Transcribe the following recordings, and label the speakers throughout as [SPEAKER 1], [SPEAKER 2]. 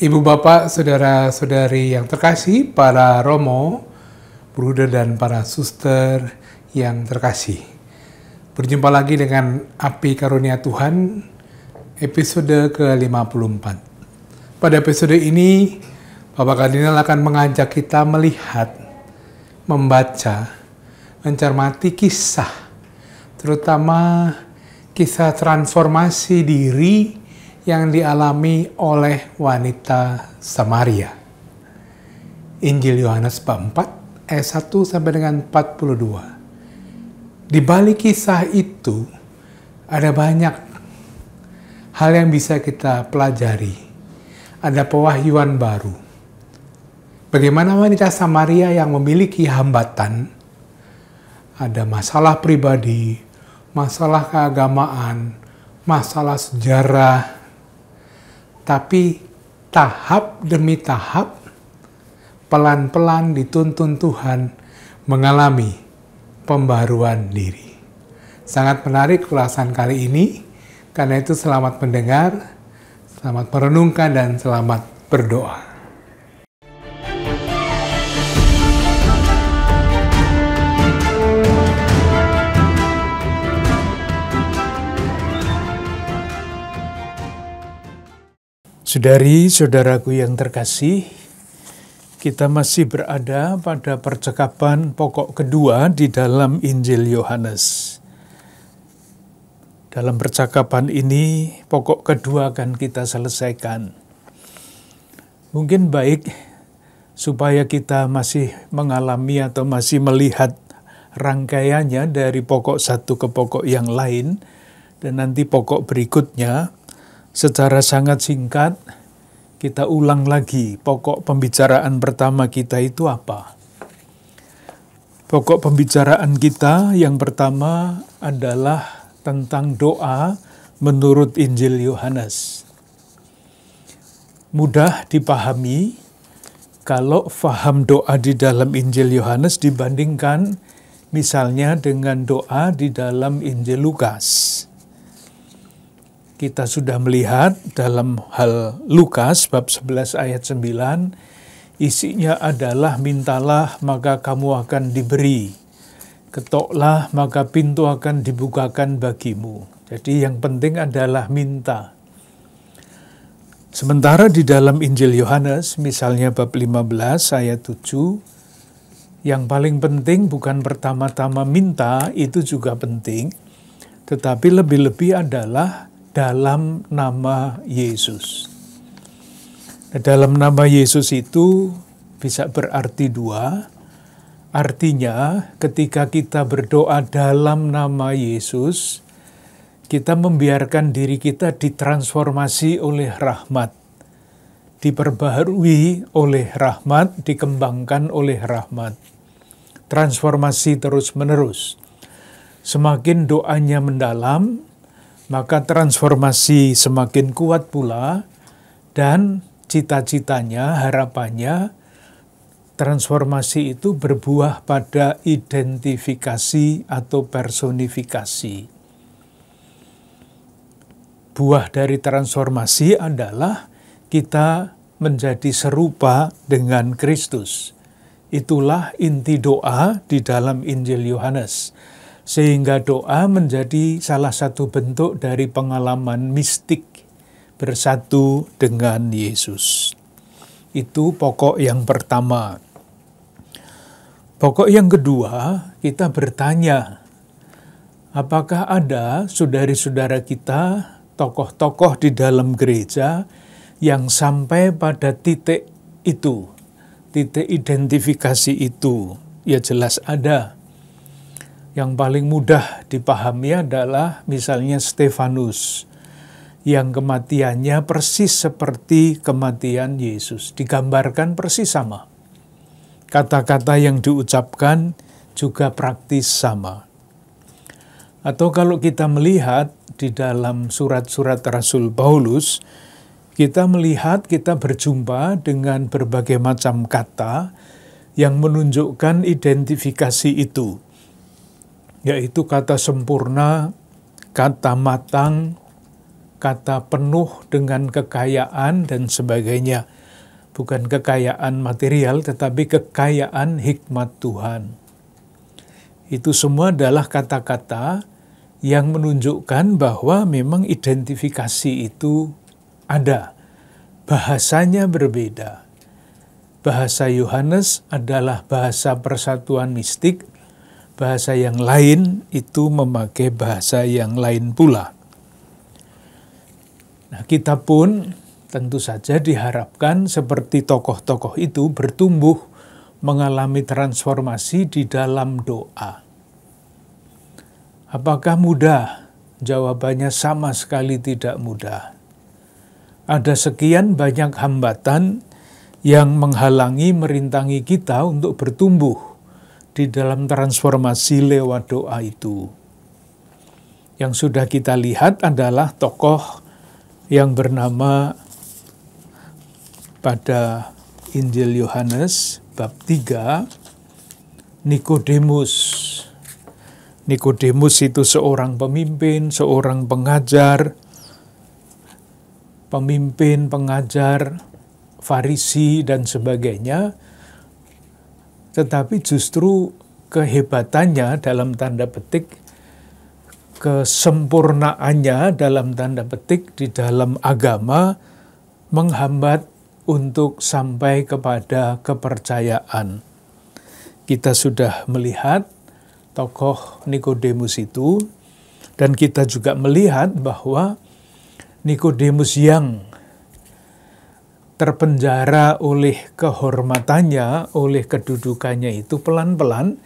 [SPEAKER 1] Ibu bapak, saudara-saudari yang terkasih, para romo, bruder dan para suster yang terkasih. Berjumpa lagi dengan Api Karunia Tuhan, episode ke-54. Pada episode ini, Bapak Kardinal akan mengajak kita melihat, membaca, mencermati kisah, terutama kisah transformasi diri yang dialami oleh wanita Samaria. Injil Yohanes 4 ayat 1 sampai dengan 42. Di balik kisah itu ada banyak hal yang bisa kita pelajari. Ada pewahyuan baru. Bagaimana wanita Samaria yang memiliki hambatan, ada masalah pribadi, masalah keagamaan, masalah sejarah, tapi tahap demi tahap, pelan-pelan dituntun Tuhan mengalami pembaruan diri. Sangat menarik ulasan kali ini, karena itu selamat mendengar, selamat merenungkan, dan selamat berdoa.
[SPEAKER 2] Saudari-saudaraku yang terkasih, kita masih berada pada percakapan pokok kedua di dalam Injil Yohanes. Dalam percakapan ini, pokok kedua akan kita selesaikan. Mungkin baik supaya kita masih mengalami atau masih melihat rangkaiannya dari pokok satu ke pokok yang lain, dan nanti pokok berikutnya secara sangat singkat kita ulang lagi pokok pembicaraan pertama kita itu apa. Pokok pembicaraan kita yang pertama adalah tentang doa menurut Injil Yohanes. Mudah dipahami kalau faham doa di dalam Injil Yohanes dibandingkan misalnya dengan doa di dalam Injil Lukas kita sudah melihat dalam hal Lukas bab 11 ayat 9 isinya adalah mintalah maka kamu akan diberi ketoklah maka pintu akan dibukakan bagimu jadi yang penting adalah minta sementara di dalam Injil Yohanes misalnya bab 15 ayat 7 yang paling penting bukan pertama-tama minta itu juga penting tetapi lebih-lebih adalah dalam nama Yesus. Nah, dalam nama Yesus itu bisa berarti dua. Artinya, ketika kita berdoa dalam nama Yesus, kita membiarkan diri kita ditransformasi oleh rahmat, diperbaharui oleh rahmat, dikembangkan oleh rahmat. Transformasi terus-menerus. Semakin doanya mendalam, maka transformasi semakin kuat pula dan cita-citanya, harapannya transformasi itu berbuah pada identifikasi atau personifikasi. Buah dari transformasi adalah kita menjadi serupa dengan Kristus. Itulah inti doa di dalam Injil Yohanes sehingga doa menjadi salah satu bentuk dari pengalaman mistik bersatu dengan Yesus. Itu pokok yang pertama. Pokok yang kedua, kita bertanya, apakah ada saudari-saudara kita, tokoh-tokoh di dalam gereja yang sampai pada titik itu, titik identifikasi itu? Ya jelas ada. Yang paling mudah dipahami adalah misalnya Stefanus yang kematiannya persis seperti kematian Yesus, digambarkan persis sama. Kata-kata yang diucapkan juga praktis sama. Atau kalau kita melihat di dalam surat-surat Rasul Paulus, kita melihat kita berjumpa dengan berbagai macam kata yang menunjukkan identifikasi itu yaitu kata sempurna, kata matang, kata penuh dengan kekayaan dan sebagainya. Bukan kekayaan material tetapi kekayaan hikmat Tuhan. Itu semua adalah kata-kata yang menunjukkan bahwa memang identifikasi itu ada. Bahasanya berbeda. Bahasa Yohanes adalah bahasa persatuan mistik, bahasa yang lain itu memakai bahasa yang lain pula. Nah, kita pun tentu saja diharapkan seperti tokoh-tokoh itu bertumbuh mengalami transformasi di dalam doa. Apakah mudah? Jawabannya sama sekali tidak mudah. Ada sekian banyak hambatan yang menghalangi merintangi kita untuk bertumbuh di dalam transformasi lewat doa itu. Yang sudah kita lihat adalah tokoh yang bernama pada Injil Yohanes bab 3 Nikodemus. Nikodemus itu seorang pemimpin, seorang pengajar, pemimpin, pengajar, farisi dan sebagainya tetapi justru kehebatannya dalam tanda petik, kesempurnaannya dalam tanda petik di dalam agama menghambat untuk sampai kepada kepercayaan. Kita sudah melihat tokoh Nikodemus itu dan kita juga melihat bahwa Nikodemus yang terpenjara oleh kehormatannya, oleh kedudukannya itu pelan-pelan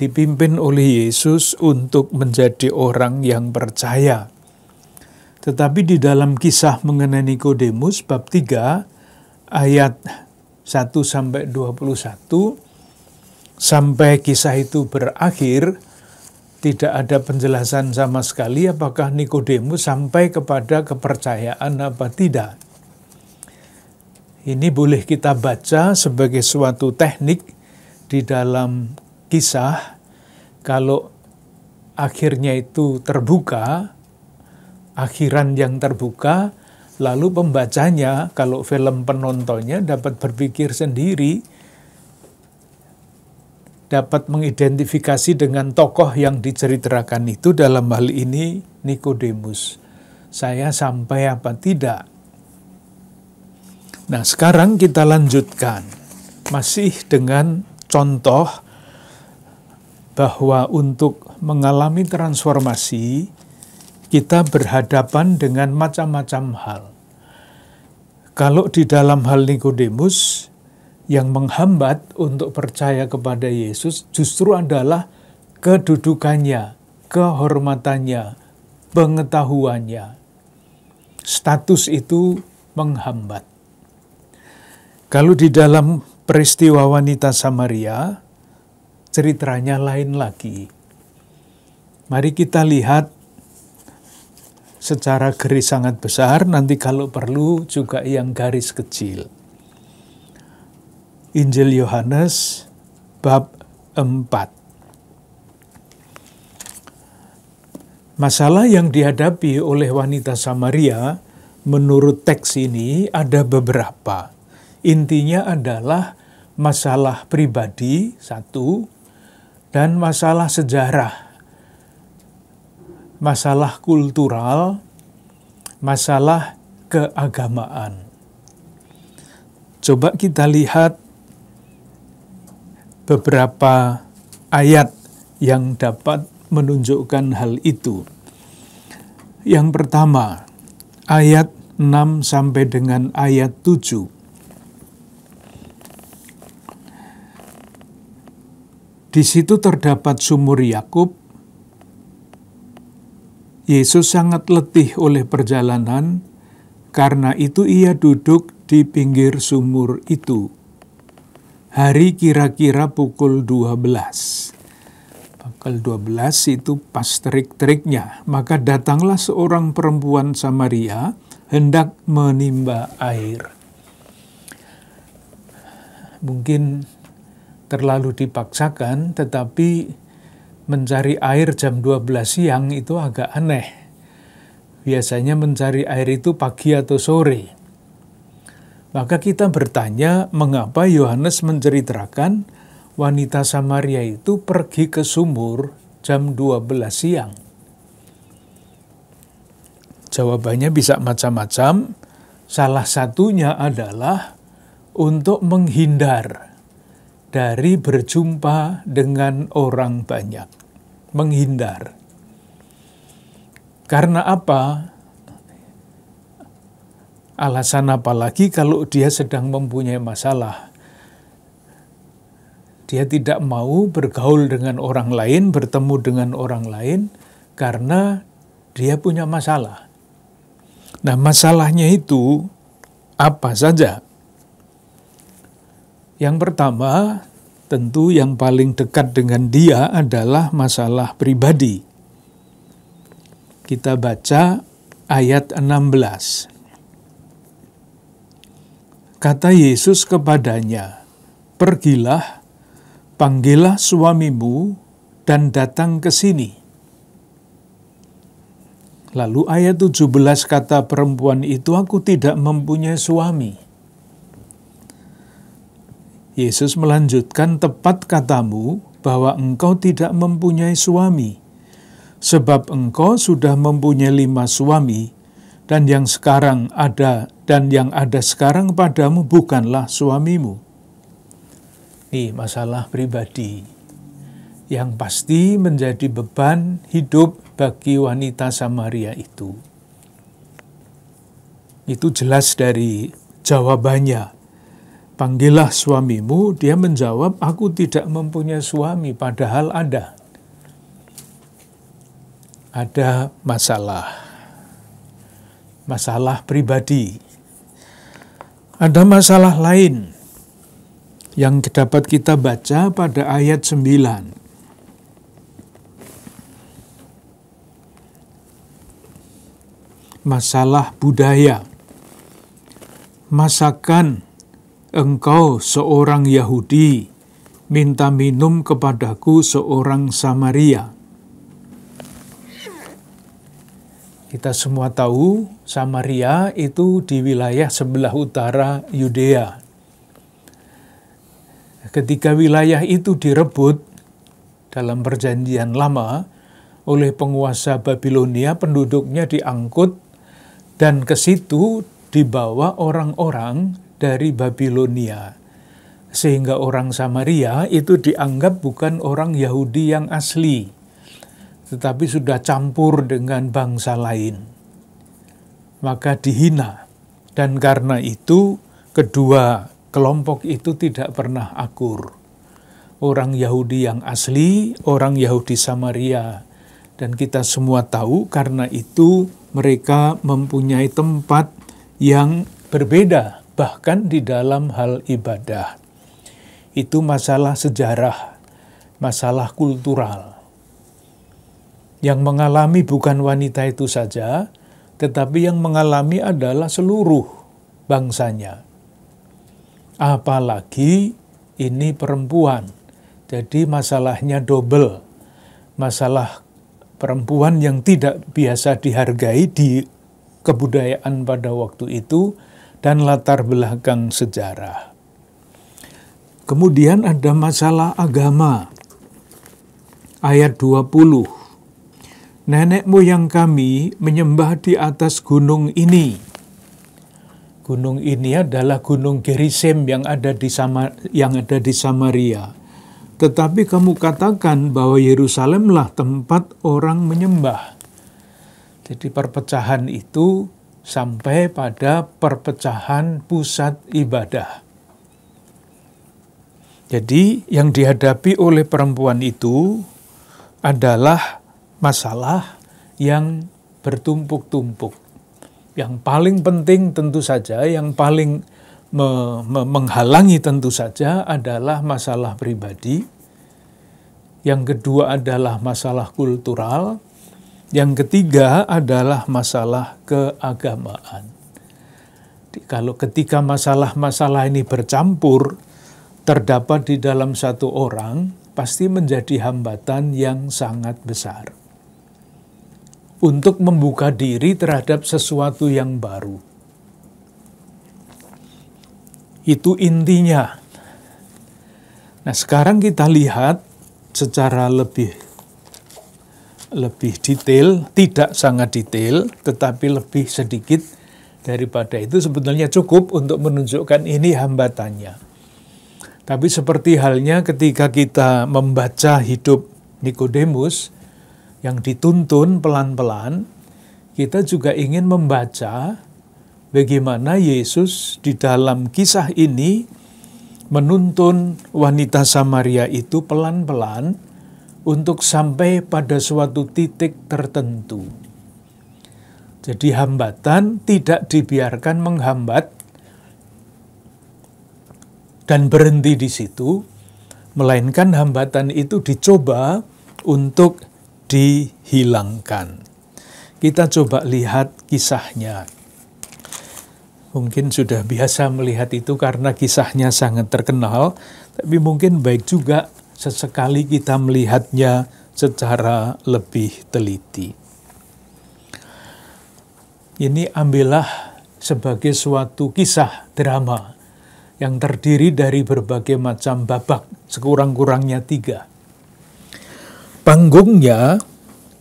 [SPEAKER 2] dipimpin oleh Yesus untuk menjadi orang yang percaya. Tetapi di dalam kisah mengenai Nikodemus bab 3 ayat 1 sampai 21 sampai kisah itu berakhir tidak ada penjelasan sama sekali apakah Nikodemus sampai kepada kepercayaan apa tidak. Ini boleh kita baca sebagai suatu teknik di dalam kisah kalau akhirnya itu terbuka, akhiran yang terbuka, lalu pembacanya kalau film penontonnya dapat berpikir sendiri, dapat mengidentifikasi dengan tokoh yang diceritakan itu dalam hal ini Nikodemus. Saya sampai apa tidak? Nah, sekarang kita lanjutkan masih dengan contoh bahwa untuk mengalami transformasi kita berhadapan dengan macam-macam hal. Kalau di dalam hal Nikodemus yang menghambat untuk percaya kepada Yesus justru adalah kedudukannya, kehormatannya, pengetahuannya. Status itu menghambat. Kalau di dalam peristiwa wanita Samaria, ceritanya lain lagi. Mari kita lihat secara garis sangat besar, nanti kalau perlu juga yang garis kecil. Injil Yohanes bab 4. Masalah yang dihadapi oleh wanita Samaria menurut teks ini ada beberapa. Intinya adalah masalah pribadi, satu, dan masalah sejarah, masalah kultural, masalah keagamaan. Coba kita lihat beberapa ayat yang dapat menunjukkan hal itu. Yang pertama, ayat 6 sampai dengan ayat 7 Di situ terdapat sumur Yakub. Yesus sangat letih oleh perjalanan, karena itu ia duduk di pinggir sumur itu. Hari kira-kira pukul 12. Pukul 12 itu pas terik-teriknya. Maka datanglah seorang perempuan Samaria hendak menimba air. Mungkin terlalu dipaksakan, tetapi mencari air jam 12 siang itu agak aneh. Biasanya mencari air itu pagi atau sore. Maka kita bertanya mengapa Yohanes menceritakan wanita Samaria itu pergi ke sumur jam 12 siang. Jawabannya bisa macam-macam. Salah satunya adalah untuk menghindar dari berjumpa dengan orang banyak, menghindar. Karena apa? Alasan apa lagi kalau dia sedang mempunyai masalah? Dia tidak mau bergaul dengan orang lain, bertemu dengan orang lain, karena dia punya masalah. Nah, masalahnya itu apa saja? Yang pertama, tentu yang paling dekat dengan dia adalah masalah pribadi. Kita baca ayat 16. Kata Yesus kepadanya, "Pergilah, panggillah suamimu dan datang ke sini." Lalu ayat 17 kata perempuan itu, "Aku tidak mempunyai suami." Yesus melanjutkan tepat katamu bahwa engkau tidak mempunyai suami, sebab engkau sudah mempunyai lima suami, dan yang sekarang ada dan yang ada sekarang padamu bukanlah suamimu. Ini masalah pribadi yang pasti menjadi beban hidup bagi wanita Samaria itu. Itu jelas dari jawabannya panggillah suamimu, dia menjawab, aku tidak mempunyai suami, padahal ada. Ada masalah. Masalah pribadi. Ada masalah lain yang dapat kita baca pada ayat 9. Masalah budaya. Masakan engkau seorang Yahudi, minta minum kepadaku seorang Samaria. Kita semua tahu Samaria itu di wilayah sebelah utara Yudea. Ketika wilayah itu direbut dalam perjanjian lama oleh penguasa Babilonia, penduduknya diangkut dan ke situ dibawa orang-orang dari Babilonia. Sehingga orang Samaria itu dianggap bukan orang Yahudi yang asli, tetapi sudah campur dengan bangsa lain. Maka dihina. Dan karena itu kedua kelompok itu tidak pernah akur. Orang Yahudi yang asli, orang Yahudi Samaria, dan kita semua tahu karena itu mereka mempunyai tempat yang berbeda bahkan di dalam hal ibadah. Itu masalah sejarah, masalah kultural. Yang mengalami bukan wanita itu saja, tetapi yang mengalami adalah seluruh bangsanya. Apalagi ini perempuan. Jadi masalahnya double. Masalah perempuan yang tidak biasa dihargai di kebudayaan pada waktu itu dan latar belakang sejarah. Kemudian ada masalah agama. Ayat 20. Nenek moyang kami menyembah di atas gunung ini. Gunung ini adalah gunung Gerizim yang ada di Sama, yang ada di Samaria. Tetapi kamu katakan bahwa Yerusalemlah tempat orang menyembah. Jadi perpecahan itu sampai pada perpecahan pusat ibadah. Jadi, yang dihadapi oleh perempuan itu adalah masalah yang bertumpuk-tumpuk. Yang paling penting, tentu saja, yang paling me me menghalangi, tentu saja, adalah masalah pribadi. Yang kedua adalah masalah kultural, yang ketiga adalah masalah keagamaan. Kalau ketika masalah-masalah ini bercampur, terdapat di dalam satu orang, pasti menjadi hambatan yang sangat besar. Untuk membuka diri terhadap sesuatu yang baru, itu intinya. Nah, sekarang kita lihat secara lebih lebih detail, tidak sangat detail, tetapi lebih sedikit daripada itu sebetulnya cukup untuk menunjukkan ini hambatannya. Tapi seperti halnya ketika kita membaca hidup Nikodemus yang dituntun pelan-pelan, kita juga ingin membaca bagaimana Yesus di dalam kisah ini menuntun wanita Samaria itu pelan-pelan untuk sampai pada suatu titik tertentu. Jadi hambatan tidak dibiarkan menghambat dan berhenti di situ, melainkan hambatan itu dicoba untuk dihilangkan. Kita coba lihat kisahnya. Mungkin sudah biasa melihat itu karena kisahnya sangat terkenal, tapi mungkin baik juga sesekali kita melihatnya secara lebih teliti. Ini ambillah sebagai suatu kisah drama yang terdiri dari berbagai macam babak, sekurang-kurangnya tiga. Panggungnya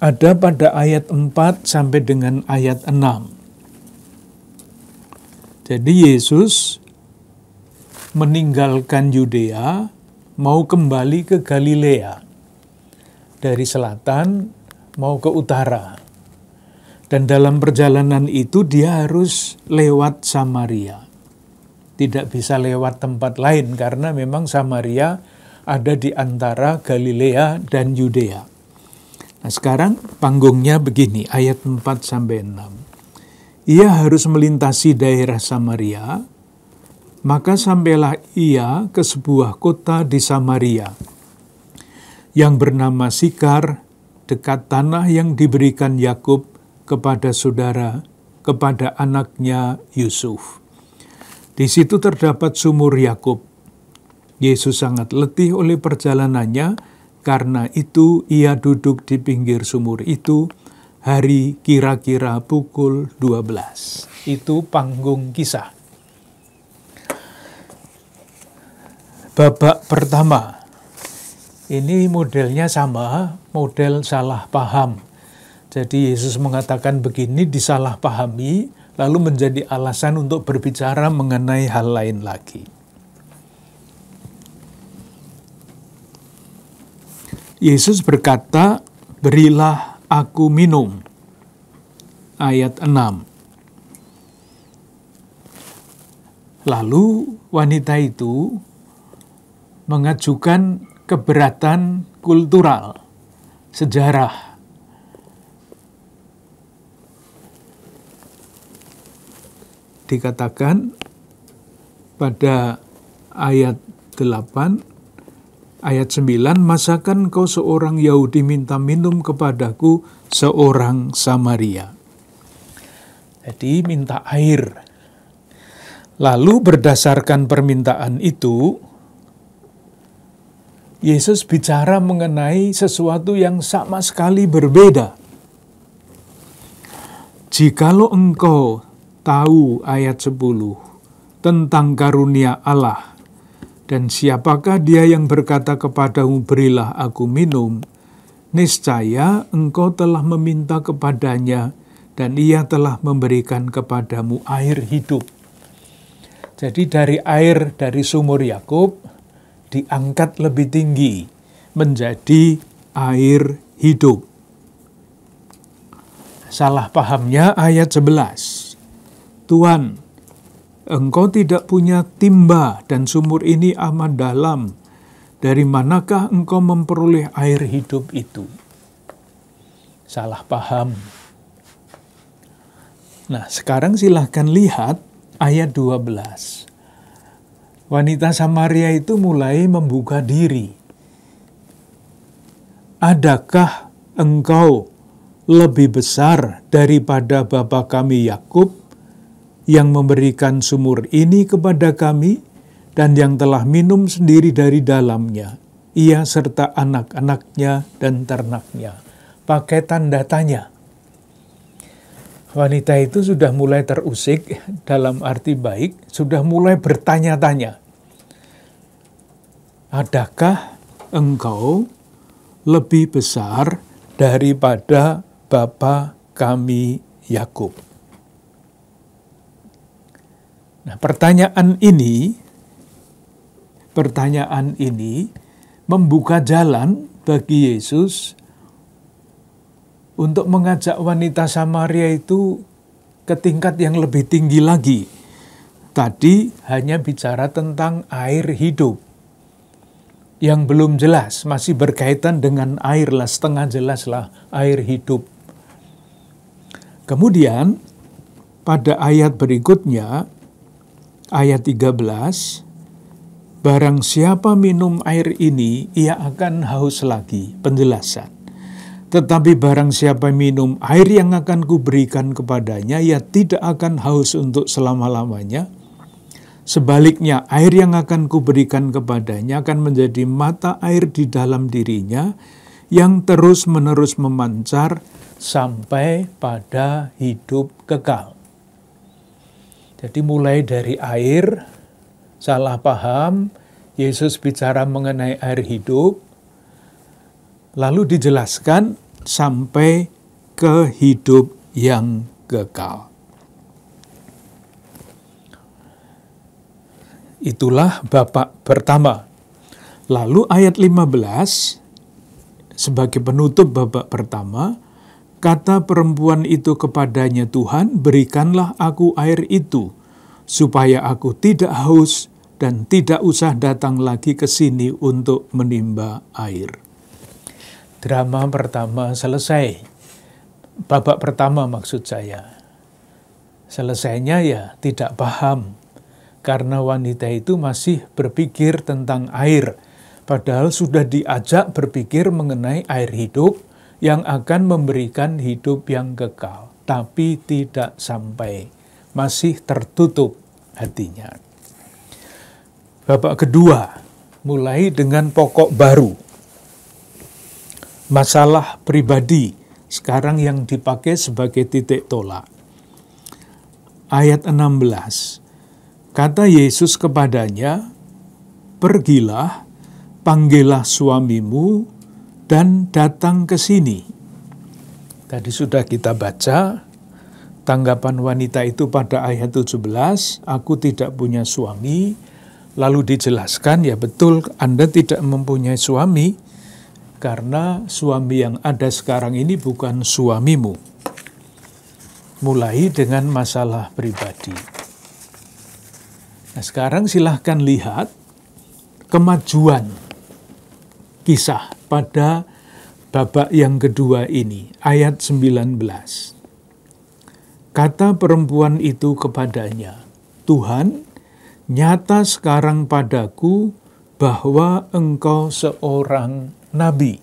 [SPEAKER 2] ada pada ayat 4 sampai dengan ayat 6. Jadi Yesus meninggalkan Yudea mau kembali ke Galilea. Dari selatan mau ke utara. Dan dalam perjalanan itu dia harus lewat Samaria. Tidak bisa lewat tempat lain karena memang Samaria ada di antara Galilea dan Yudea. Nah, sekarang panggungnya begini, ayat 4 sampai 6. Ia harus melintasi daerah Samaria, maka sampailah ia ke sebuah kota di Samaria yang bernama Sikar dekat tanah yang diberikan Yakub kepada saudara kepada anaknya Yusuf. Di situ terdapat sumur Yakub. Yesus sangat letih oleh perjalanannya, karena itu ia duduk di pinggir sumur itu hari kira-kira pukul 12. Itu panggung kisah. babak pertama. Ini modelnya sama, model salah paham. Jadi Yesus mengatakan begini disalahpahami, lalu menjadi alasan untuk berbicara mengenai hal lain lagi. Yesus berkata, "Berilah aku minum." Ayat 6. Lalu wanita itu mengajukan keberatan kultural sejarah. Dikatakan pada ayat 8 ayat 9 masakan kau seorang Yahudi minta minum kepadaku seorang Samaria. Jadi minta air. Lalu berdasarkan permintaan itu Yesus bicara mengenai sesuatu yang sama sekali berbeda. Jikalau engkau tahu ayat 10 tentang karunia Allah, dan siapakah dia yang berkata kepadamu berilah aku minum, niscaya engkau telah meminta kepadanya dan ia telah memberikan kepadamu air hidup. Jadi dari air dari sumur Yakub diangkat lebih tinggi menjadi air hidup. Salah pahamnya ayat 11. Tuhan, engkau tidak punya timba dan sumur ini amat dalam. Dari manakah engkau memperoleh air hidup itu? Salah paham. Nah, sekarang silahkan lihat ayat 12 wanita Samaria itu mulai membuka diri. Adakah engkau lebih besar daripada bapa kami Yakub yang memberikan sumur ini kepada kami dan yang telah minum sendiri dari dalamnya, ia serta anak-anaknya dan ternaknya. Pakai tanda tanya wanita itu sudah mulai terusik dalam arti baik, sudah mulai bertanya-tanya. Adakah engkau lebih besar daripada bapa kami Yakub? Nah, pertanyaan ini pertanyaan ini membuka jalan bagi Yesus untuk mengajak wanita Samaria itu ke tingkat yang lebih tinggi lagi. Tadi hanya bicara tentang air hidup yang belum jelas, masih berkaitan dengan air lah, setengah jelas lah air hidup. Kemudian pada ayat berikutnya, ayat 13, Barang siapa minum air ini, ia akan haus lagi. Penjelasan. Tetapi barang siapa minum air yang akan kuberikan kepadanya, ia tidak akan haus untuk selama-lamanya. Sebaliknya, air yang akan kuberikan kepadanya akan menjadi mata air di dalam dirinya yang terus-menerus memancar sampai pada hidup kekal. Jadi mulai dari air, salah paham, Yesus bicara mengenai air hidup, lalu dijelaskan sampai ke hidup yang kekal. Itulah Bapak pertama. Lalu ayat 15 sebagai penutup babak pertama, kata perempuan itu kepadanya Tuhan, berikanlah aku air itu, supaya aku tidak haus dan tidak usah datang lagi ke sini untuk menimba air drama pertama selesai. Babak pertama maksud saya. Selesainya ya tidak paham karena wanita itu masih berpikir tentang air, padahal sudah diajak berpikir mengenai air hidup yang akan memberikan hidup yang kekal, tapi tidak sampai, masih tertutup hatinya. Babak kedua mulai dengan pokok baru masalah pribadi sekarang yang dipakai sebagai titik tolak. Ayat 16. Kata Yesus kepadanya, "Pergilah, panggillah suamimu dan datang ke sini." Tadi sudah kita baca tanggapan wanita itu pada ayat 17, "Aku tidak punya suami." Lalu dijelaskan, ya betul Anda tidak mempunyai suami, karena suami yang ada sekarang ini bukan suamimu. Mulai dengan masalah pribadi. Nah, sekarang silahkan lihat kemajuan kisah pada babak yang kedua ini, ayat 19. Kata perempuan itu kepadanya, Tuhan, nyata sekarang padaku bahwa engkau seorang nabi.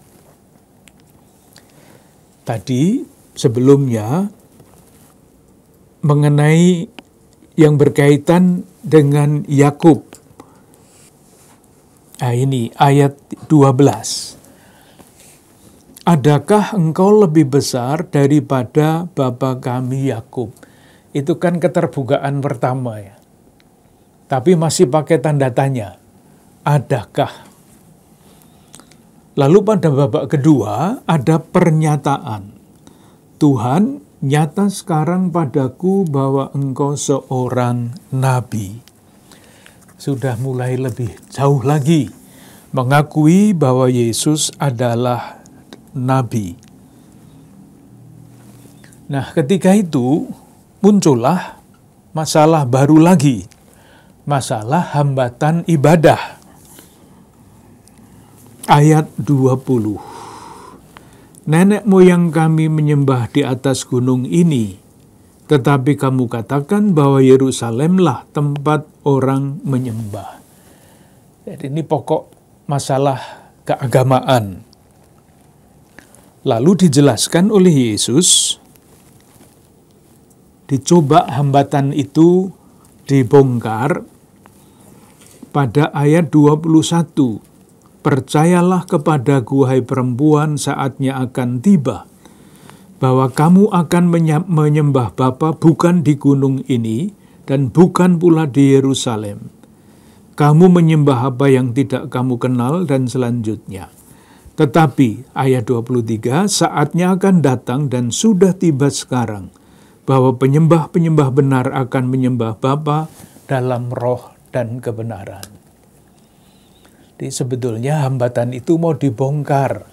[SPEAKER 2] Tadi sebelumnya mengenai yang berkaitan dengan Yakub. Nah, ini ayat 12. Adakah engkau lebih besar daripada bapa kami Yakub? Itu kan keterbukaan pertama ya. Tapi masih pakai tanda tanya. Adakah Lalu pada babak kedua ada pernyataan. Tuhan nyata sekarang padaku bahwa engkau seorang nabi. Sudah mulai lebih jauh lagi mengakui bahwa Yesus adalah nabi. Nah, ketika itu muncullah masalah baru lagi, masalah hambatan ibadah Ayat 20 Nenek moyang kami menyembah di atas gunung ini, tetapi kamu katakan bahwa Yerusalemlah tempat orang menyembah. Jadi ini pokok masalah keagamaan. Lalu dijelaskan oleh Yesus, dicoba hambatan itu dibongkar pada ayat 21 Percayalah kepada hai perempuan, saatnya akan tiba, bahwa kamu akan menyembah Bapa bukan di gunung ini dan bukan pula di Yerusalem. Kamu menyembah apa yang tidak kamu kenal dan selanjutnya. Tetapi, ayat 23, saatnya akan datang dan sudah tiba sekarang, bahwa penyembah-penyembah benar akan menyembah Bapa dalam roh dan kebenaran. Jadi sebetulnya hambatan itu mau dibongkar.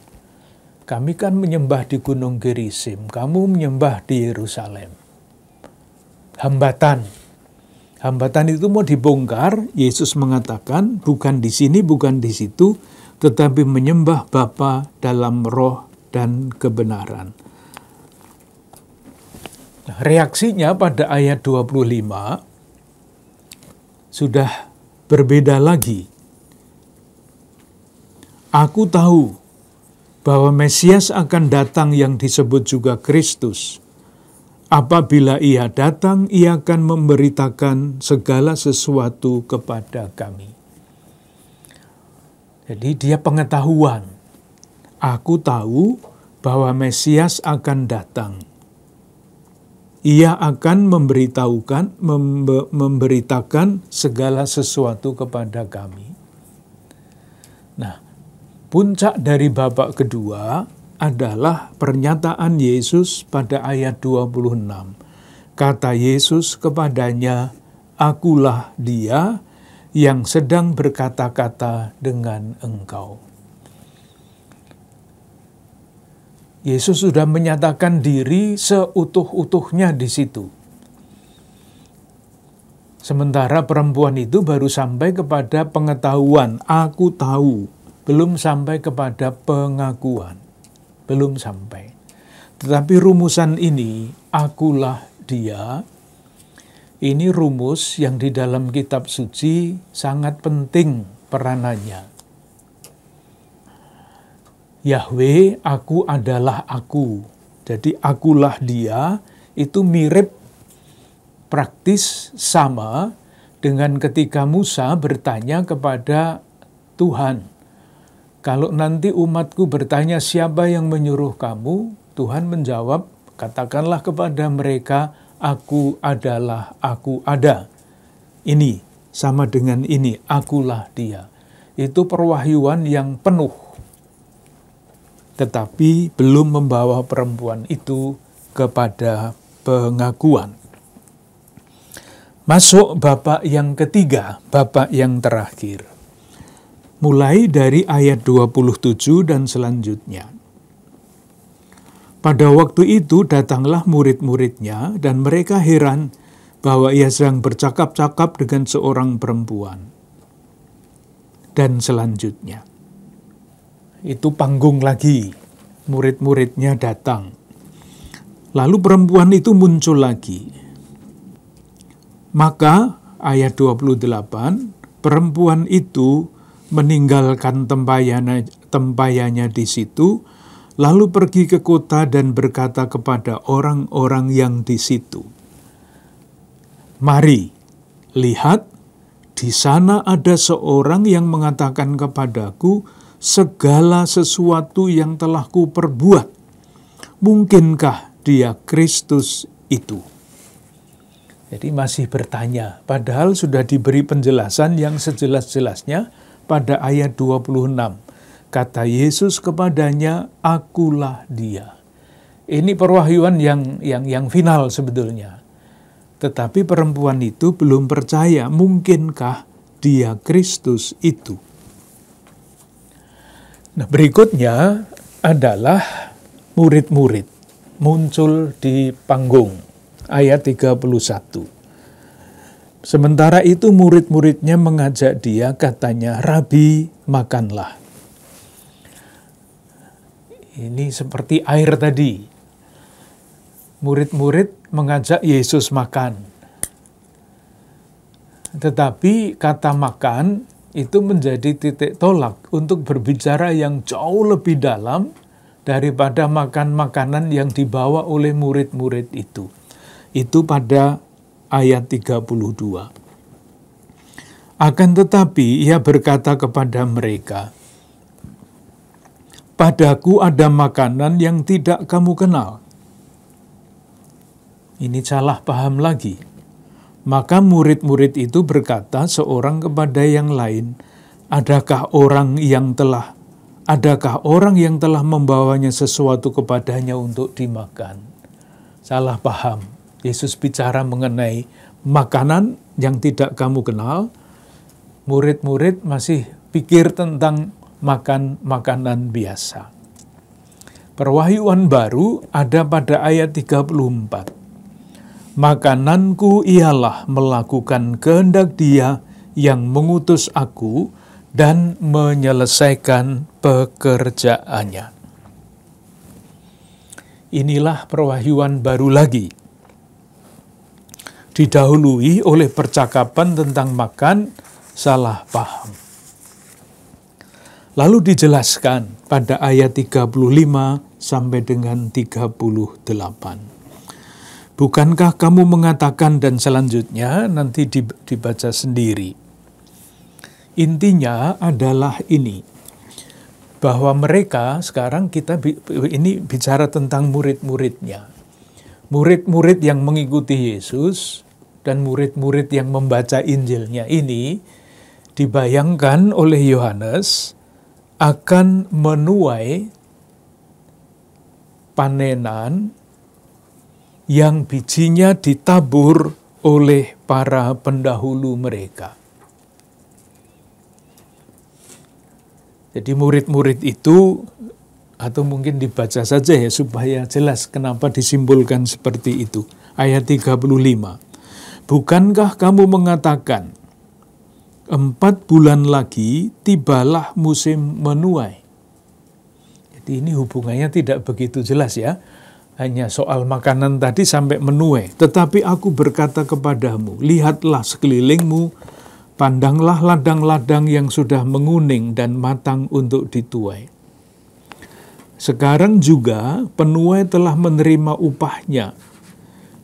[SPEAKER 2] Kami kan menyembah di Gunung Gerisim, kamu menyembah di Yerusalem. Hambatan. Hambatan itu mau dibongkar, Yesus mengatakan bukan di sini, bukan di situ, tetapi menyembah Bapa dalam roh dan kebenaran. Nah, reaksinya pada ayat 25 sudah berbeda lagi Aku tahu bahwa Mesias akan datang yang disebut juga Kristus. Apabila ia datang, ia akan memberitakan segala sesuatu kepada kami. Jadi dia pengetahuan. Aku tahu bahwa Mesias akan datang. Ia akan memberitahukan memberitakan segala sesuatu kepada kami. Nah, Puncak dari babak kedua adalah pernyataan Yesus pada ayat 26. Kata Yesus kepadanya, "Akulah Dia yang sedang berkata-kata dengan engkau." Yesus sudah menyatakan diri seutuh-utuhnya di situ. Sementara perempuan itu baru sampai kepada pengetahuan, "Aku tahu." belum sampai kepada pengakuan, belum sampai. Tetapi rumusan ini, akulah dia, ini rumus yang di dalam kitab suci sangat penting peranannya. Yahweh, aku adalah aku. Jadi akulah dia, itu mirip praktis sama dengan ketika Musa bertanya kepada Tuhan, kalau nanti umatku bertanya siapa yang menyuruh kamu, Tuhan menjawab, katakanlah kepada mereka, aku adalah aku ada. Ini sama dengan ini, akulah dia. Itu perwahyuan yang penuh. Tetapi belum membawa perempuan itu kepada pengakuan. Masuk bapak yang ketiga, bapak yang terakhir mulai dari ayat 27 dan selanjutnya. Pada waktu itu datanglah murid-muridnya dan mereka heran bahwa ia sedang bercakap-cakap dengan seorang perempuan. Dan selanjutnya. Itu panggung lagi. Murid-muridnya datang. Lalu perempuan itu muncul lagi. Maka ayat 28, perempuan itu meninggalkan tempayanya tempayanya di situ, lalu pergi ke kota dan berkata kepada orang-orang yang di situ, "Mari, lihat, di sana ada seorang yang mengatakan kepadaku segala sesuatu yang telah kuperbuat. Mungkinkah dia Kristus itu?" Jadi masih bertanya, padahal sudah diberi penjelasan yang sejelas-jelasnya pada ayat 26. Kata Yesus kepadanya, "Akulah Dia." Ini perwahyuan yang yang yang final sebetulnya. Tetapi perempuan itu belum percaya, mungkinkah dia Kristus itu? Nah, berikutnya adalah murid-murid muncul di panggung ayat 31. Sementara itu murid-muridnya mengajak dia katanya, Rabi makanlah. Ini seperti air tadi. Murid-murid mengajak Yesus makan. Tetapi kata makan itu menjadi titik tolak untuk berbicara yang jauh lebih dalam daripada makan makanan yang dibawa oleh murid-murid itu. Itu pada ayat 32. Akan tetapi ia berkata kepada mereka, Padaku ada makanan yang tidak kamu kenal. Ini salah paham lagi. Maka murid-murid itu berkata seorang kepada yang lain, "Adakah orang yang telah adakah orang yang telah membawanya sesuatu kepadanya untuk dimakan?" Salah paham. Yesus bicara mengenai makanan yang tidak kamu kenal, murid-murid masih pikir tentang makan makanan biasa. Perwahyuan baru ada pada ayat 34. Makananku ialah melakukan kehendak dia yang mengutus aku dan menyelesaikan pekerjaannya. Inilah perwahyuan baru lagi didahului oleh percakapan tentang makan salah paham. Lalu dijelaskan pada ayat 35 sampai dengan 38. Bukankah kamu mengatakan dan selanjutnya nanti dibaca sendiri. Intinya adalah ini, bahwa mereka sekarang kita ini bicara tentang murid-muridnya. Murid-murid yang mengikuti Yesus dan murid-murid yang membaca Injilnya ini dibayangkan oleh Yohanes akan menuai panenan yang bijinya ditabur oleh para pendahulu mereka. Jadi murid-murid itu atau mungkin dibaca saja ya supaya jelas kenapa disimpulkan seperti itu. Ayat 35. Bukankah kamu mengatakan, empat bulan lagi tibalah musim menuai? Jadi ini hubungannya tidak begitu jelas ya. Hanya soal makanan tadi sampai menuai. Tetapi aku berkata kepadamu, lihatlah sekelilingmu, pandanglah ladang-ladang yang sudah menguning dan matang untuk dituai. Sekarang juga penuai telah menerima upahnya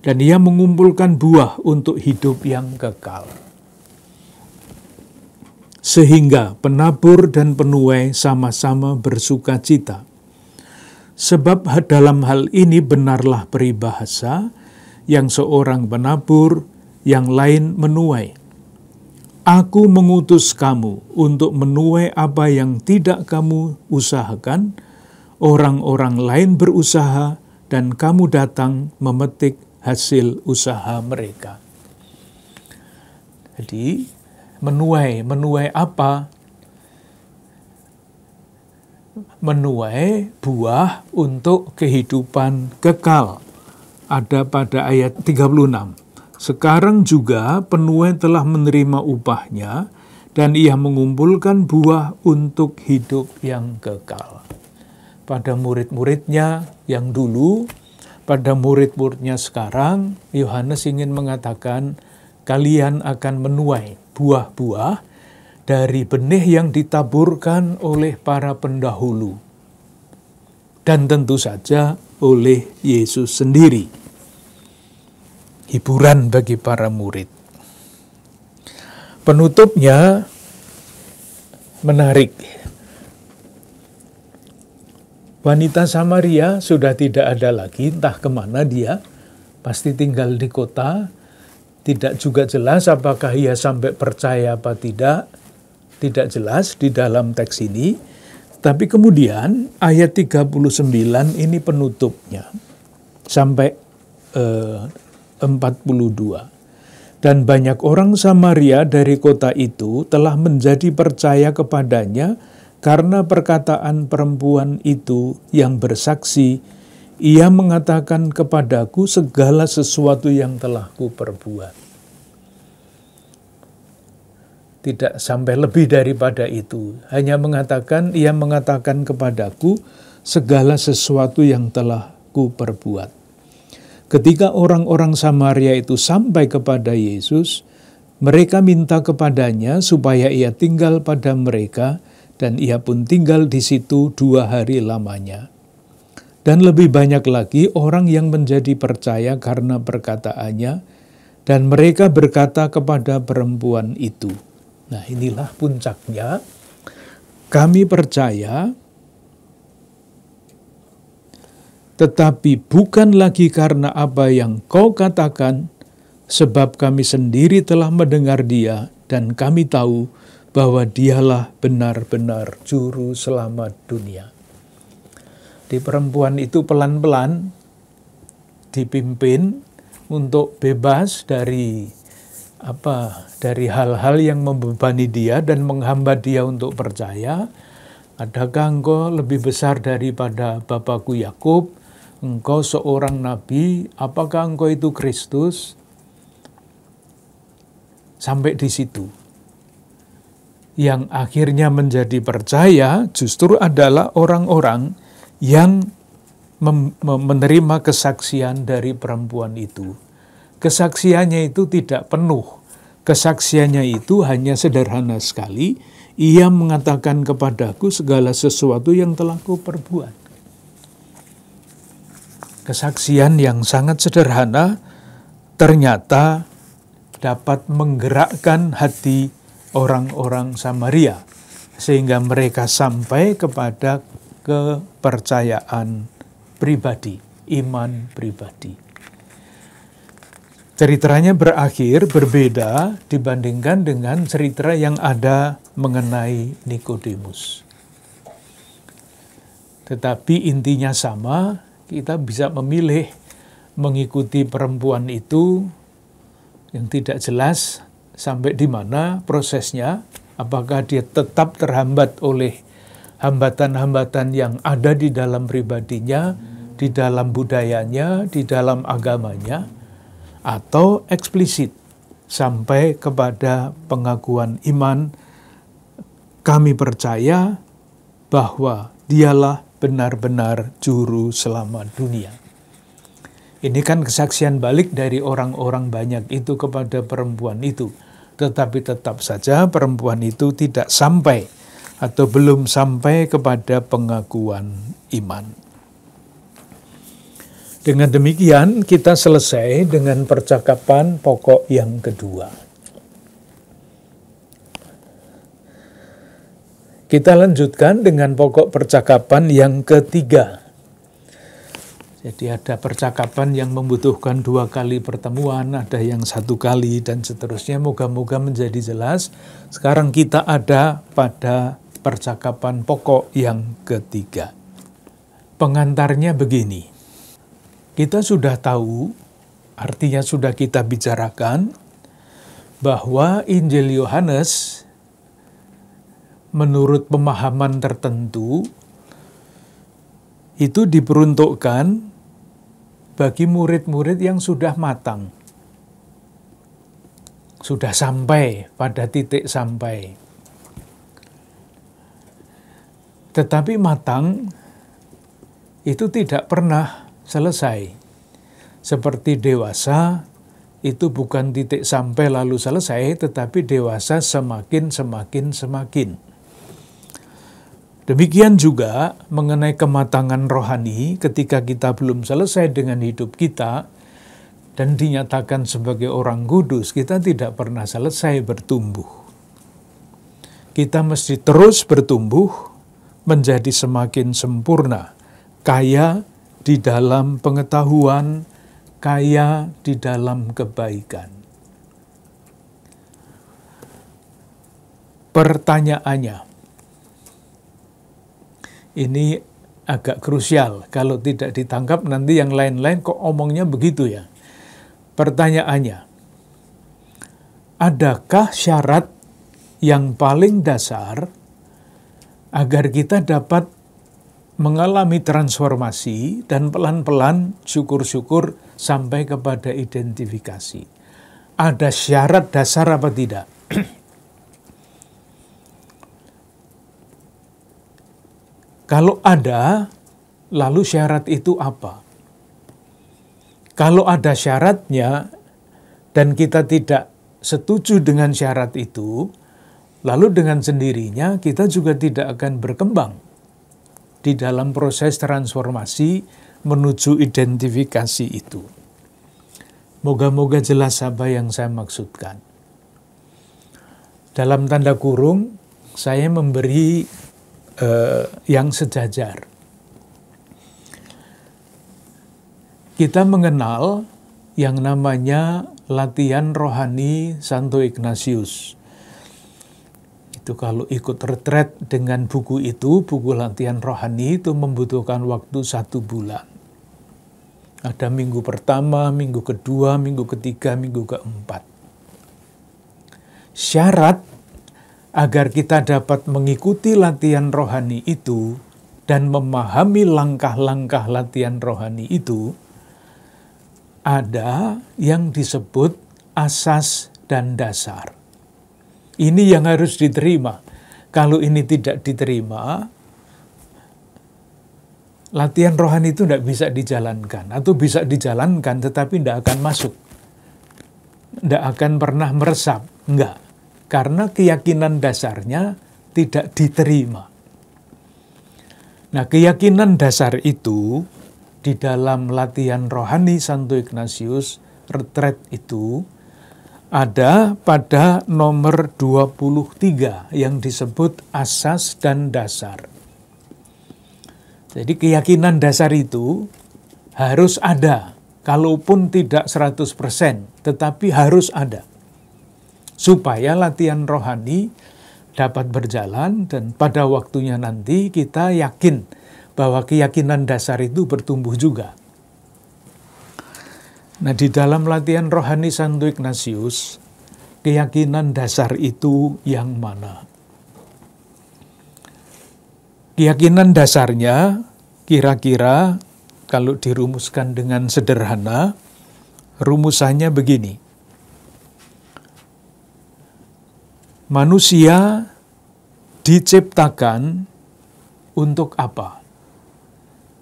[SPEAKER 2] dan ia mengumpulkan buah untuk hidup yang kekal. Sehingga penabur dan penuai sama-sama bersuka cita. Sebab dalam hal ini benarlah peribahasa yang seorang penabur, yang lain menuai. Aku mengutus kamu untuk menuai apa yang tidak kamu usahakan, orang-orang lain berusaha, dan kamu datang memetik hasil usaha mereka. Jadi, menuai, menuai apa? Menuai buah untuk kehidupan kekal. Ada pada ayat 36. Sekarang juga penuai telah menerima upahnya dan ia mengumpulkan buah untuk hidup yang kekal. Pada murid-muridnya yang dulu pada murid-muridnya sekarang, Yohanes ingin mengatakan, kalian akan menuai buah-buah dari benih yang ditaburkan oleh para pendahulu. Dan tentu saja oleh Yesus sendiri. Hiburan bagi para murid. Penutupnya menarik Wanita Samaria sudah tidak ada lagi, entah kemana dia, pasti tinggal di kota, tidak juga jelas apakah ia sampai percaya apa tidak, tidak jelas di dalam teks ini. Tapi kemudian ayat 39 ini penutupnya, sampai eh, 42. Dan banyak orang Samaria dari kota itu telah menjadi percaya kepadanya, karena perkataan perempuan itu yang bersaksi, ia mengatakan kepadaku segala sesuatu yang telah kuperbuat. Tidak sampai lebih daripada itu, hanya mengatakan, ia mengatakan kepadaku segala sesuatu yang telah kuperbuat. Ketika orang-orang Samaria itu sampai kepada Yesus, mereka minta kepadanya supaya ia tinggal pada mereka dan ia pun tinggal di situ dua hari lamanya. Dan lebih banyak lagi orang yang menjadi percaya karena perkataannya, dan mereka berkata kepada perempuan itu. Nah, inilah puncaknya. Kami percaya, tetapi bukan lagi karena apa yang kau katakan, sebab kami sendiri telah mendengar Dia, dan kami tahu bahwa dialah benar-benar juru selamat dunia. Di perempuan itu pelan-pelan dipimpin untuk bebas dari apa dari hal-hal yang membebani dia dan menghambat dia untuk percaya. Adakah engkau lebih besar daripada bapakku Yakub? Engkau seorang nabi, apakah engkau itu Kristus? Sampai di situ yang akhirnya menjadi percaya justru adalah orang-orang yang menerima kesaksian dari perempuan itu. Kesaksiannya itu tidak penuh. Kesaksiannya itu hanya sederhana sekali. Ia mengatakan kepadaku segala sesuatu yang telah kuperbuat. Kesaksian yang sangat sederhana ternyata dapat menggerakkan hati orang-orang Samaria sehingga mereka sampai kepada kepercayaan pribadi, iman pribadi. Ceritanya berakhir berbeda dibandingkan dengan cerita yang ada mengenai Nikodemus. Tetapi intinya sama, kita bisa memilih mengikuti perempuan itu yang tidak jelas sampai di mana prosesnya, apakah dia tetap terhambat oleh hambatan-hambatan yang ada di dalam pribadinya, di dalam budayanya, di dalam agamanya, atau eksplisit sampai kepada pengakuan iman kami percaya bahwa dialah benar-benar juru selama dunia. Ini kan kesaksian balik dari orang-orang banyak itu kepada perempuan itu tetapi tetap saja perempuan itu tidak sampai atau belum sampai kepada pengakuan iman. Dengan demikian, kita selesai dengan percakapan pokok yang kedua. Kita lanjutkan dengan pokok percakapan yang ketiga. Jadi ada percakapan yang membutuhkan dua kali pertemuan, ada yang satu kali dan seterusnya. Moga-moga menjadi jelas. Sekarang kita ada pada percakapan pokok yang ketiga. Pengantarnya begini. Kita sudah tahu, artinya sudah kita bicarakan bahwa Injil Yohanes menurut pemahaman tertentu itu diperuntukkan bagi murid-murid yang sudah matang, sudah sampai pada titik sampai. Tetapi matang itu tidak pernah selesai. Seperti dewasa, itu bukan titik sampai lalu selesai, tetapi dewasa semakin, semakin, semakin. Demikian juga mengenai kematangan rohani ketika kita belum selesai dengan hidup kita dan dinyatakan sebagai orang kudus, kita tidak pernah selesai bertumbuh. Kita mesti terus bertumbuh menjadi semakin sempurna, kaya di dalam pengetahuan, kaya di dalam kebaikan. Pertanyaannya, ini agak krusial. Kalau tidak ditangkap nanti yang lain-lain kok omongnya begitu ya. Pertanyaannya, adakah syarat yang paling dasar agar kita dapat mengalami transformasi dan pelan-pelan syukur-syukur sampai kepada identifikasi. Ada syarat dasar apa tidak? Kalau ada, lalu syarat itu apa? Kalau ada syaratnya dan kita tidak setuju dengan syarat itu, lalu dengan sendirinya kita juga tidak akan berkembang di dalam proses transformasi menuju identifikasi itu. Moga-moga jelas apa yang saya maksudkan. Dalam tanda kurung, saya memberi uh, yang sejajar. Kita mengenal yang namanya latihan rohani Santo Ignatius. Itu kalau ikut retret dengan buku itu, buku latihan rohani itu membutuhkan waktu satu bulan. Ada minggu pertama, minggu kedua, minggu ketiga, minggu keempat. Syarat agar kita dapat mengikuti latihan rohani itu dan memahami langkah-langkah latihan rohani itu, ada yang disebut asas dan dasar. Ini yang harus diterima. Kalau ini tidak diterima, latihan rohani itu tidak bisa dijalankan atau bisa dijalankan tetapi tidak akan masuk tidak akan pernah meresap enggak karena keyakinan dasarnya tidak diterima. Nah, keyakinan dasar itu di dalam latihan rohani Santo Ignatius retret itu ada pada nomor 23 yang disebut asas dan dasar. Jadi keyakinan dasar itu harus ada, kalaupun tidak 100%, tetapi harus ada supaya latihan rohani dapat berjalan dan pada waktunya nanti kita yakin bahwa keyakinan dasar itu bertumbuh juga. Nah, di dalam latihan rohani Santo Ignatius, keyakinan dasar itu yang mana? Keyakinan dasarnya kira-kira kalau dirumuskan dengan sederhana, rumusannya begini. manusia diciptakan untuk apa?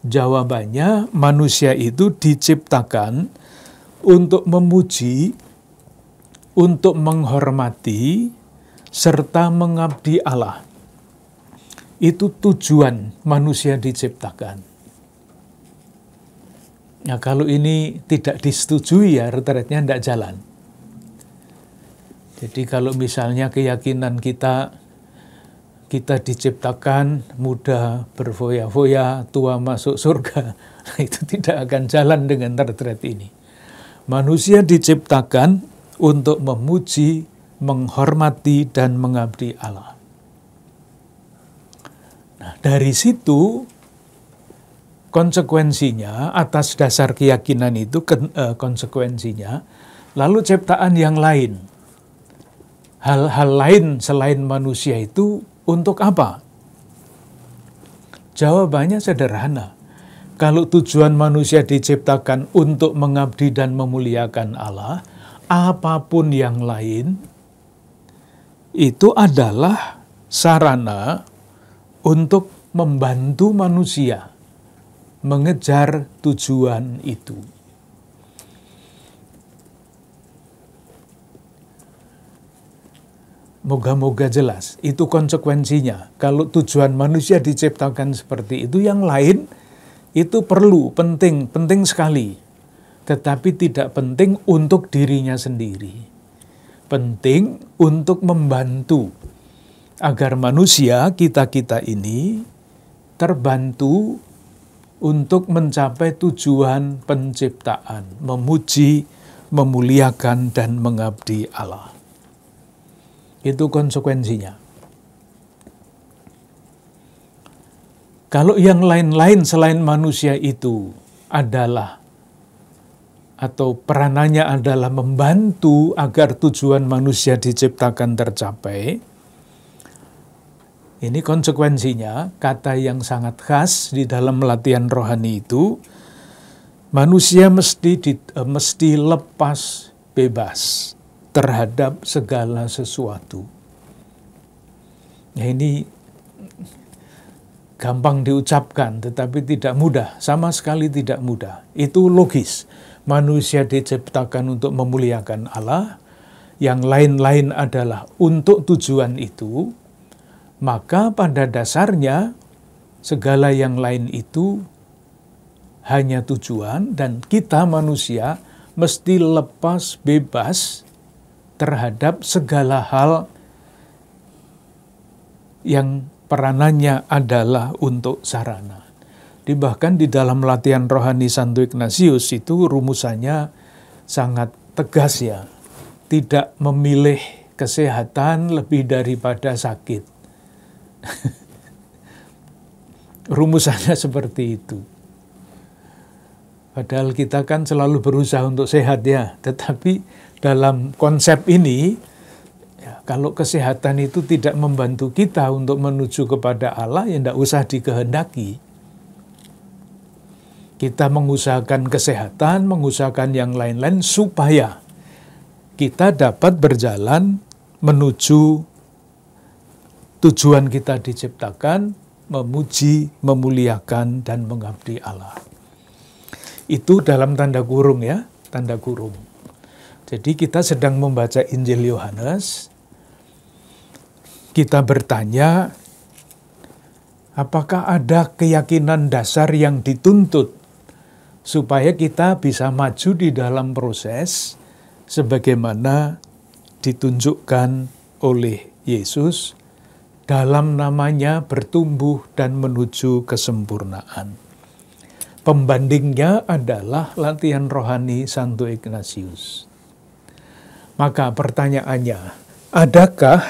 [SPEAKER 2] Jawabannya, manusia itu diciptakan untuk memuji, untuk menghormati, serta mengabdi Allah. Itu tujuan manusia diciptakan. Nah, kalau ini tidak disetujui ya retretnya tidak jalan. Jadi kalau misalnya keyakinan kita kita diciptakan muda berfoya-foya, tua masuk surga, itu tidak akan jalan dengan tertret ini. Manusia diciptakan untuk memuji, menghormati, dan mengabdi Allah. Nah, dari situ konsekuensinya atas dasar keyakinan itu eh, konsekuensinya lalu ciptaan yang lain hal-hal lain selain manusia itu untuk apa? Jawabannya sederhana. Kalau tujuan manusia diciptakan untuk mengabdi dan memuliakan Allah, apapun yang lain itu adalah sarana untuk membantu manusia mengejar tujuan itu. Moga-moga jelas, itu konsekuensinya. Kalau tujuan manusia diciptakan seperti itu, yang lain itu perlu, penting, penting sekali. Tetapi tidak penting untuk dirinya sendiri. Penting untuk membantu agar manusia, kita-kita ini, terbantu untuk mencapai tujuan penciptaan, memuji, memuliakan, dan mengabdi Allah. Itu konsekuensinya. Kalau yang lain-lain selain manusia itu adalah atau peranannya adalah membantu agar tujuan manusia diciptakan tercapai, ini konsekuensinya, kata yang sangat khas di dalam latihan rohani itu, manusia mesti di, eh, mesti lepas bebas terhadap segala sesuatu. Ya ini gampang diucapkan tetapi tidak mudah, sama sekali tidak mudah. Itu logis. Manusia diciptakan untuk memuliakan Allah, yang lain-lain adalah untuk tujuan itu, maka pada dasarnya segala yang lain itu hanya tujuan dan kita manusia mesti lepas bebas terhadap segala hal yang peranannya adalah untuk sarana. Di bahkan di dalam latihan rohani Santo Ignatius itu rumusannya sangat tegas ya. Tidak memilih kesehatan lebih daripada sakit. rumusannya seperti itu. Padahal kita kan selalu berusaha untuk sehat ya, tetapi dalam konsep ini, ya, kalau kesehatan itu tidak membantu kita untuk menuju kepada Allah, yang tidak usah dikehendaki. Kita mengusahakan kesehatan, mengusahakan yang lain-lain, supaya kita dapat berjalan menuju tujuan kita diciptakan, memuji, memuliakan, dan mengabdi Allah. Itu dalam tanda kurung ya, tanda kurung. Jadi kita sedang membaca Injil Yohanes. Kita bertanya, apakah ada keyakinan dasar yang dituntut supaya kita bisa maju di dalam proses sebagaimana ditunjukkan oleh Yesus dalam namanya bertumbuh dan menuju kesempurnaan. Pembandingnya adalah latihan rohani Santo Ignatius. Maka pertanyaannya, adakah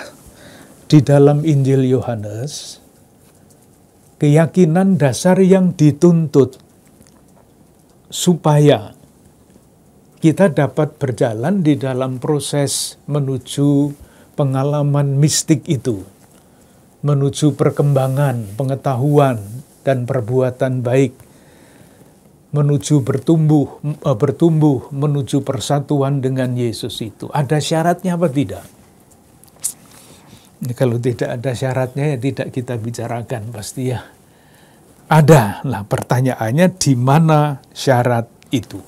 [SPEAKER 2] di dalam Injil Yohanes keyakinan dasar yang dituntut supaya kita dapat berjalan di dalam proses menuju pengalaman mistik itu, menuju perkembangan, pengetahuan, dan perbuatan baik menuju bertumbuh eh, bertumbuh menuju persatuan dengan Yesus itu. Ada syaratnya apa tidak? Kalau tidak ada syaratnya ya tidak kita bicarakan pasti ya. Ada lah pertanyaannya di mana syarat itu?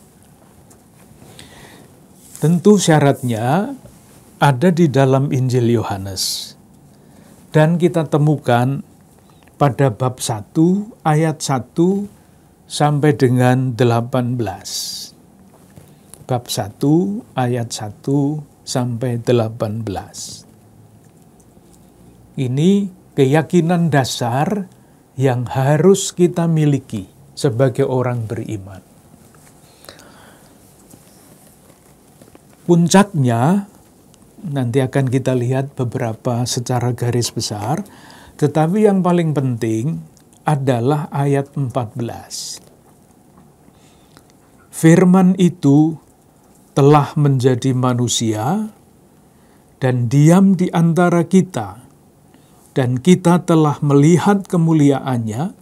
[SPEAKER 2] Tentu syaratnya ada di dalam Injil Yohanes. Dan kita temukan pada bab 1 ayat 1 sampai dengan 18. Bab 1 ayat 1 sampai 18. Ini keyakinan dasar yang harus kita miliki sebagai orang beriman. Puncaknya nanti akan kita lihat beberapa secara garis besar, tetapi yang paling penting adalah ayat 14. Firman itu telah menjadi manusia dan diam di antara kita, dan kita telah melihat kemuliaannya,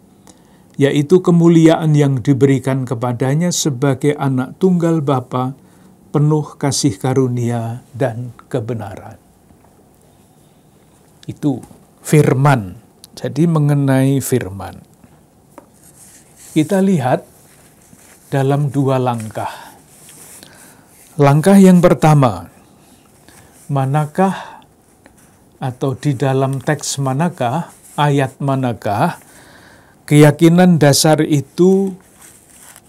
[SPEAKER 2] yaitu kemuliaan yang diberikan kepadanya sebagai anak tunggal Bapa, penuh kasih karunia dan kebenaran. Itu firman jadi mengenai firman. Kita lihat dalam dua langkah. Langkah yang pertama, manakah atau di dalam teks manakah, ayat manakah, keyakinan dasar itu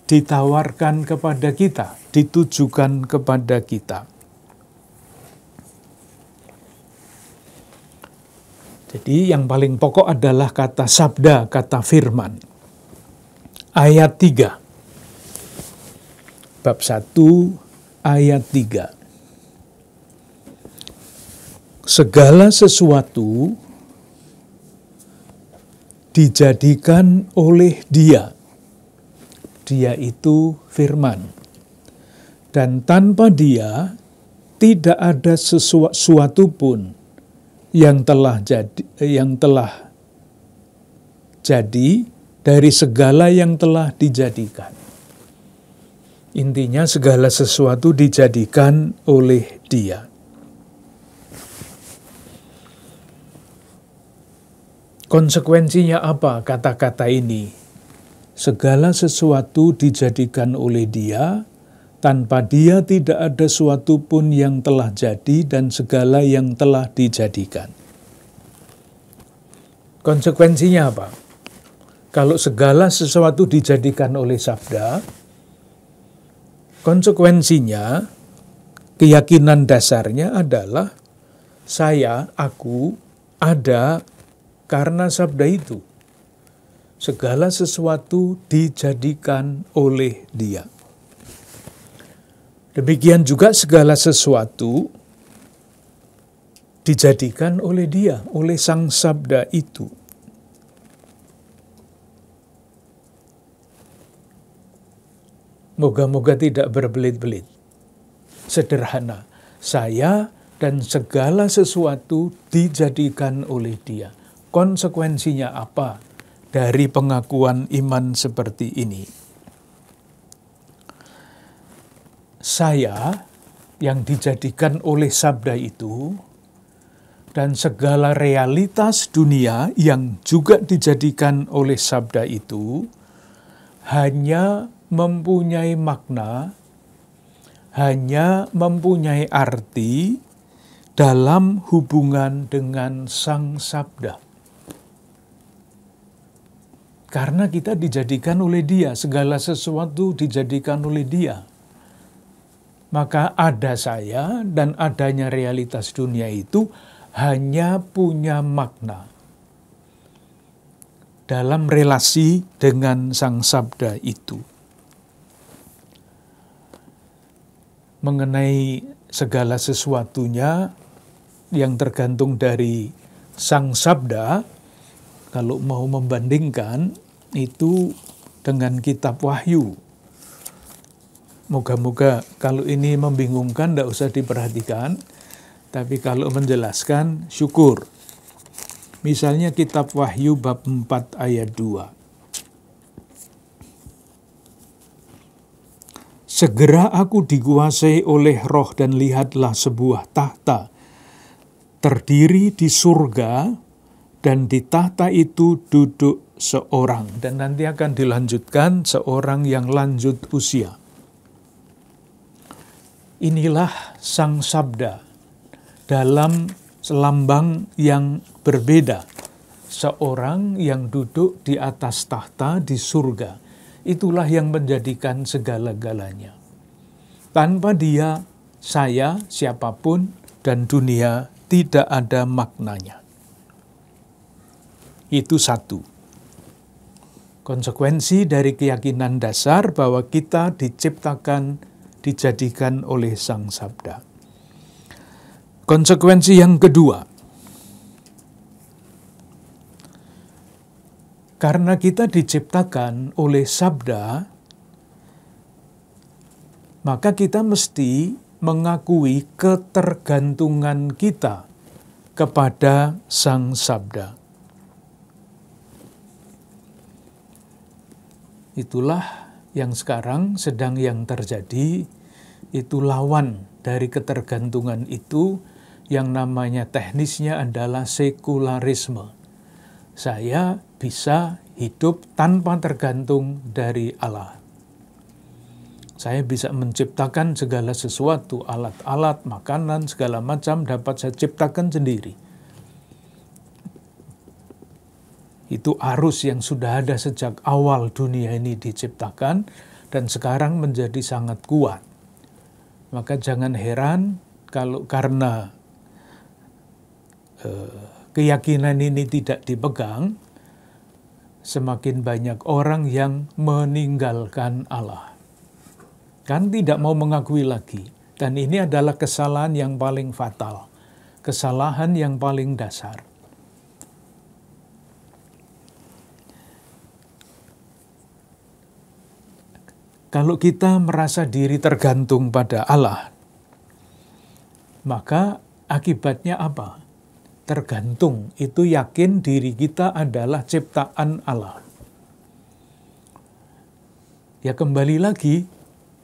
[SPEAKER 2] ditawarkan kepada kita, ditujukan kepada kita. Jadi yang paling pokok adalah kata sabda, kata firman. Ayat 3. Bab 1 ayat 3. Segala sesuatu dijadikan oleh dia. Dia itu firman. Dan tanpa dia tidak ada sesuatu pun yang telah jadi yang telah jadi dari segala yang telah dijadikan. Intinya segala sesuatu dijadikan oleh Dia. Konsekuensinya apa kata-kata ini? Segala sesuatu dijadikan oleh Dia, tanpa dia tidak ada suatu pun yang telah jadi dan segala yang telah dijadikan. Konsekuensinya apa? Kalau segala sesuatu dijadikan oleh sabda, konsekuensinya keyakinan dasarnya adalah saya, aku, ada karena sabda itu. Segala sesuatu dijadikan oleh dia. Demikian juga segala sesuatu dijadikan oleh dia, oleh sang sabda itu. Moga-moga tidak berbelit-belit. Sederhana, saya dan segala sesuatu dijadikan oleh dia. Konsekuensinya apa dari pengakuan iman seperti ini? saya yang dijadikan oleh sabda itu dan segala realitas dunia yang juga dijadikan oleh sabda itu hanya mempunyai makna, hanya mempunyai arti dalam hubungan dengan Sang Sabda. Karena kita dijadikan oleh Dia, segala sesuatu dijadikan oleh Dia. Maka ada saya dan adanya realitas dunia itu hanya punya makna dalam relasi dengan sang sabda itu. Mengenai segala sesuatunya yang tergantung dari sang sabda, kalau mau membandingkan itu dengan kitab wahyu Moga-moga kalau ini membingungkan tidak usah diperhatikan, tapi kalau menjelaskan syukur. Misalnya kitab Wahyu bab 4 ayat 2. Segera aku dikuasai oleh roh dan lihatlah sebuah tahta terdiri di surga dan di tahta itu duduk seorang dan nanti akan dilanjutkan seorang yang lanjut usia. Inilah sang sabda dalam selambang yang berbeda. Seorang yang duduk di atas tahta di surga, itulah yang menjadikan segala-galanya. Tanpa dia, saya, siapapun, dan dunia tidak ada maknanya. Itu satu. Konsekuensi dari keyakinan dasar bahwa kita diciptakan dijadikan oleh Sang Sabda. Konsekuensi yang kedua, karena kita diciptakan oleh Sabda, maka kita mesti mengakui ketergantungan kita kepada Sang Sabda. Itulah yang sekarang sedang yang terjadi itu lawan dari ketergantungan itu yang namanya teknisnya adalah sekularisme. Saya bisa hidup tanpa tergantung dari Allah. Saya bisa menciptakan segala sesuatu, alat-alat, makanan, segala macam dapat saya ciptakan sendiri. itu arus yang sudah ada sejak awal dunia ini diciptakan dan sekarang menjadi sangat kuat. Maka jangan heran kalau karena eh, keyakinan ini tidak dipegang, semakin banyak orang yang meninggalkan Allah. Kan tidak mau mengakui lagi. Dan ini adalah kesalahan yang paling fatal. Kesalahan yang paling dasar Kalau kita merasa diri tergantung pada Allah, maka akibatnya apa? Tergantung itu yakin diri kita adalah ciptaan Allah. Ya kembali lagi,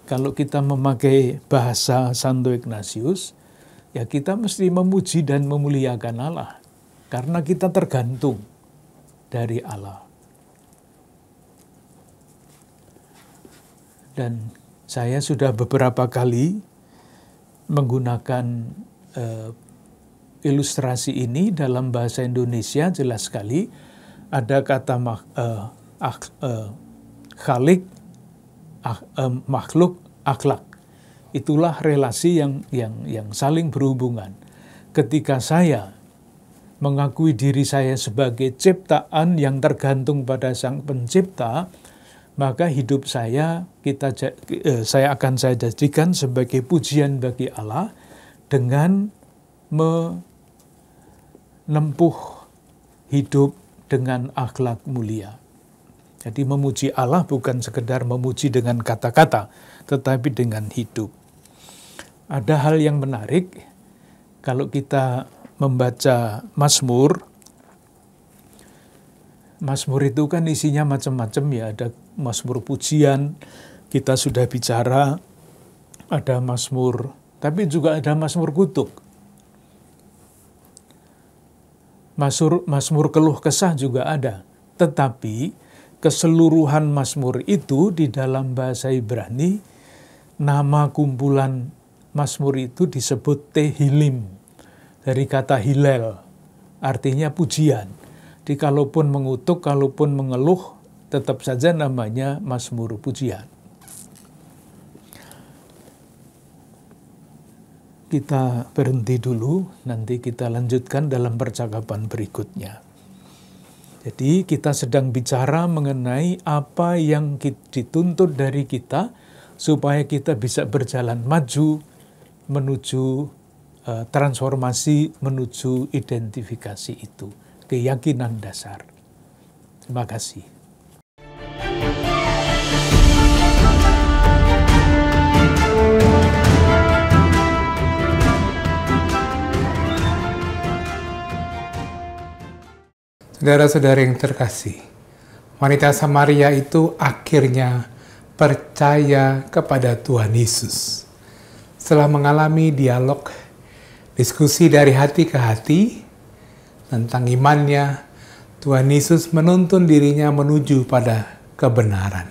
[SPEAKER 2] kalau kita memakai bahasa Santo Ignatius, ya kita mesti memuji dan memuliakan Allah. Karena kita tergantung dari Allah. Dan saya sudah beberapa kali menggunakan uh, ilustrasi ini dalam bahasa Indonesia jelas sekali ada kata mak, eh, uh, eh, uh, khalik, ak, uh, makhluk, akhlak. Itulah relasi yang yang yang saling berhubungan. Ketika saya mengakui diri saya sebagai ciptaan yang tergantung pada Sang Pencipta, maka hidup saya kita eh, saya akan saya jadikan sebagai pujian bagi Allah dengan menempuh hidup dengan akhlak mulia. Jadi memuji Allah bukan sekedar memuji dengan kata-kata, tetapi dengan hidup. Ada hal yang menarik kalau kita membaca Mazmur. Mazmur itu kan isinya macam-macam ya, ada Mazmur pujian, kita sudah bicara ada Mazmur, tapi juga ada Mazmur kutuk. Mazmur, Mazmur keluh kesah juga ada. Tetapi keseluruhan Masmur itu di dalam bahasa Ibrani, nama kumpulan Masmur itu disebut Tehilim, dari kata Hilel, artinya pujian. Jadi kalaupun mengutuk, kalaupun mengeluh, tetap saja namanya Mazmur Pujian. Kita berhenti dulu, nanti kita lanjutkan dalam percakapan berikutnya. Jadi kita sedang bicara mengenai apa yang dituntut dari kita supaya kita bisa berjalan maju menuju eh, transformasi menuju identifikasi itu, keyakinan dasar. Terima kasih.
[SPEAKER 1] Saudara-saudara yang terkasih, wanita Samaria itu akhirnya percaya kepada Tuhan Yesus. Setelah mengalami dialog, diskusi dari hati ke hati tentang imannya, Tuhan Yesus menuntun dirinya menuju pada kebenaran.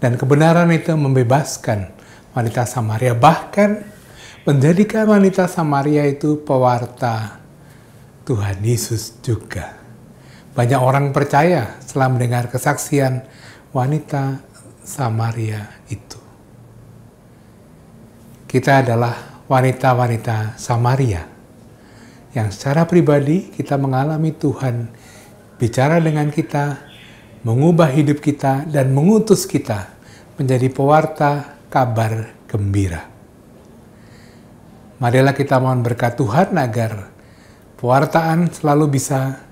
[SPEAKER 1] Dan kebenaran itu membebaskan wanita Samaria, bahkan menjadikan wanita Samaria itu pewarta Tuhan Yesus juga. Banyak orang percaya setelah mendengar kesaksian wanita Samaria itu. Kita adalah wanita-wanita Samaria yang secara pribadi kita mengalami Tuhan bicara dengan kita, mengubah hidup kita, dan mengutus kita menjadi pewarta kabar gembira. Marilah kita mohon berkat Tuhan agar pewartaan selalu bisa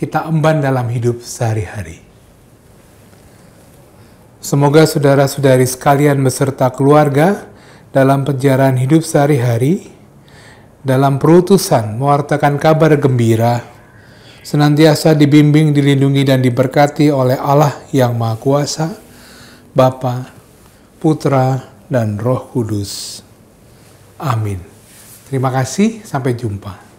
[SPEAKER 1] kita emban dalam hidup sehari-hari. Semoga saudara-saudari sekalian beserta keluarga dalam perjalanan hidup sehari-hari, dalam perutusan mewartakan kabar gembira, senantiasa dibimbing, dilindungi, dan diberkati oleh Allah yang Maha Kuasa, Bapa, Putra, dan Roh Kudus. Amin. Terima kasih, sampai jumpa.